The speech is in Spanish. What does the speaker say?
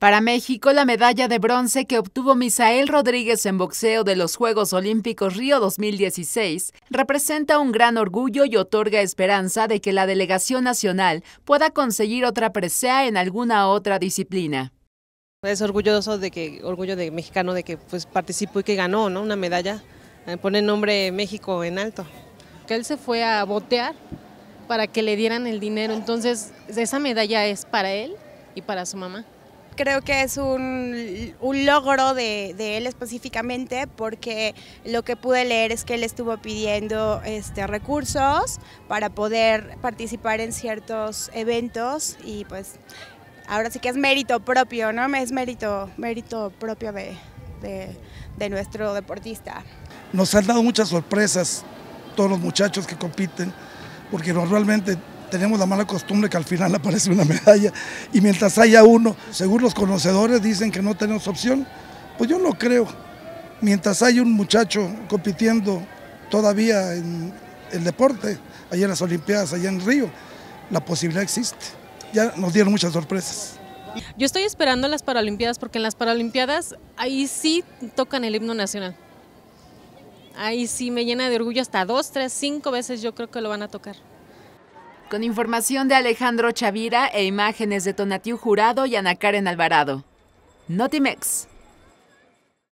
Para México, la medalla de bronce que obtuvo Misael Rodríguez en boxeo de los Juegos Olímpicos Río 2016 representa un gran orgullo y otorga esperanza de que la delegación nacional pueda conseguir otra presea en alguna otra disciplina. Es orgulloso de que, orgullo de mexicano de que pues, participó y que ganó, ¿no? Una medalla, eh, pone el nombre México en alto. Que él se fue a botear para que le dieran el dinero, entonces esa medalla es para él y para su mamá creo que es un, logro de, él específicamente porque lo que pude leer es que él estuvo pidiendo este, recursos para poder participar en ciertos eventos y pues ahora sí que es mérito propio, ¿no? Es mérito, mérito propio de, de, de nuestro deportista. Nos han dado muchas sorpresas todos los muchachos que compiten porque normalmente tenemos la mala costumbre que al final aparece una medalla y mientras haya uno, según los conocedores dicen que no tenemos opción, pues yo no creo. Mientras hay un muchacho compitiendo todavía en el deporte, allá en las Olimpiadas, allá en Río, la posibilidad existe. Ya nos dieron muchas sorpresas. Yo estoy esperando las Paralimpiadas porque en las Paralimpiadas ahí sí tocan el himno nacional. Ahí sí me llena de orgullo hasta dos, tres, cinco veces yo creo que lo van a tocar. Con información de Alejandro Chavira e imágenes de Tonatiuh Jurado y Ana Karen Alvarado. Notimex.